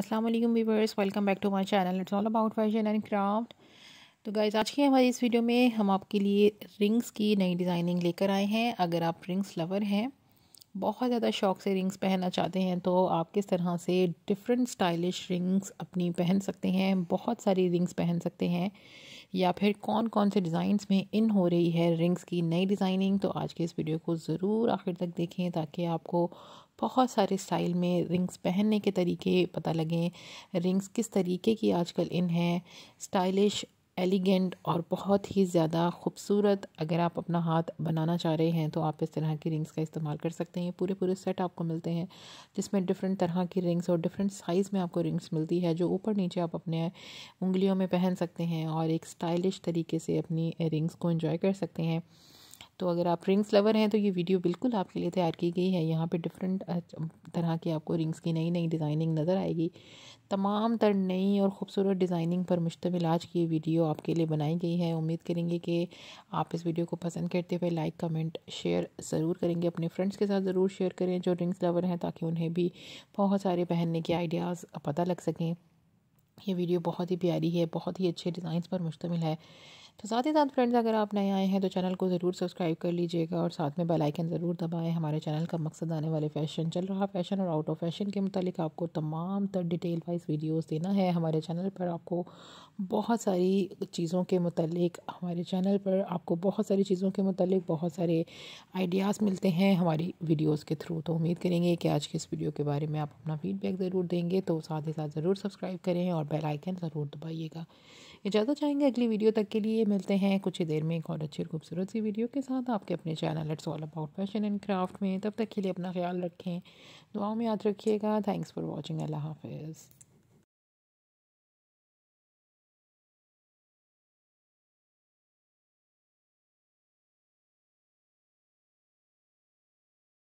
अस्सलाम वालेकुम welcome back to my channel it's all about fashion and craft तो guys आज की हमारी इस वीडियो में हम आपके लिए रिंग्स की नई डिज़ाइनिंग लेकर आए हैं अगर आप रिंग्स लवर हैं बहुत ज़्यादा शौक से रिंग्स पहनना चाहते हैं तो आप किस तरह से डिफरेंट स्टाइलिश रिंग्स अपनी पहन सकते हैं बहुत सारी रिंग्स पहन सकते हैं या फिर कौन कौन से डिज़ाइंस में इन हो रही है रिंग्स की नई डिज़ाइनिंग तो आज के इस वीडियो को ज़रूर आखिर तक देखें ताकि आपको बहुत सारे स्टाइल में रिंग्स पहनने के तरीके पता लगें रिंग्स किस तरीके की आजकल इन हैं स्टाइलिश एलिगेंट और बहुत ही ज़्यादा खूबसूरत अगर आप अपना हाथ बनाना चाह रहे हैं तो आप इस तरह की रिंग्स का इस्तेमाल कर सकते हैं पूरे पूरे सेट आपको मिलते हैं जिसमें डिफरेंट तरह की रिंग्स और डिफरेंट साइज़ में आपको रिंग्स मिलती है जो ऊपर नीचे आप अपने उंगलियों में पहन सकते हैं और एक स्टाइलिश तरीके से अपनी रिंग्स को इन्जॉय कर सकते हैं तो अगर आप रिंग्स लवर हैं तो ये वीडियो बिल्कुल आपके लिए तैयार की गई है यहाँ पे डिफरेंट तरह की आपको रिंग्स की नई नई डिज़ाइनिंग नज़र आएगी तमाम तर नई और ख़ूबसूरत डिज़ाइनिंग पर मुश्तमिल आज की वीडियो आपके लिए बनाई गई है उम्मीद करेंगे कि आप इस वीडियो को पसंद करते हुए लाइक कमेंट शेयर ज़रूर करेंगे अपने फ्रेंड्स के साथ ज़रूर शेयर करें जो रिंग्स लवर हैं ताकि उन्हें भी बहुत सारे पहनने के आइडियाज़ पता लग सकें ये वीडियो बहुत ही प्यारी है बहुत ही अच्छे डिज़ाइंस पर मुश्तमिल है तो साथ ही साथ फ्रेंड्स अगर आप नए आए हैं तो चैनल को ज़रूर सब्सक्राइब कर लीजिएगा और साथ में बेल आइकन ज़रूर दबाएं हमारे चैनल का मकसद आने वाले फ़ैशन चल रहा फैशन और आउट ऑफ फैशन के मतलब आपको तमाम तर डिटेल वाइज वीडियोस देना है हमारे चैनल पर आपको बहुत सारी चीज़ों के मतलब हमारे चैनल पर आपको बहुत सारी चीज़ों के मतलब बहुत सारे आइडियाज़ मिलते हैं हमारी वीडियोज़ के थ्रू तो उम्मीद करेंगे कि आज के इस वीडियो के बारे में आप अपना फीडबैक ज़रूर देंगे तो साथ ही साथ ज़रूर सब्सक्राइब करें और बेलाइकन ज़रूर दबाइएगा इजाज़त चाहेंगे अगली वीडियो तक के लिए चलिए मिलते हैं कुछ ही देर में एक और अच्छी और खूबसूरत सी वीडियो के साथ आपके अपने channel it's all about fashion and craft में तब तक के लिए अपना ख्याल रखें दुआओं में याद रखिएगा थैंक्स फॉर वॉचिंग अल्लाह हाफिज़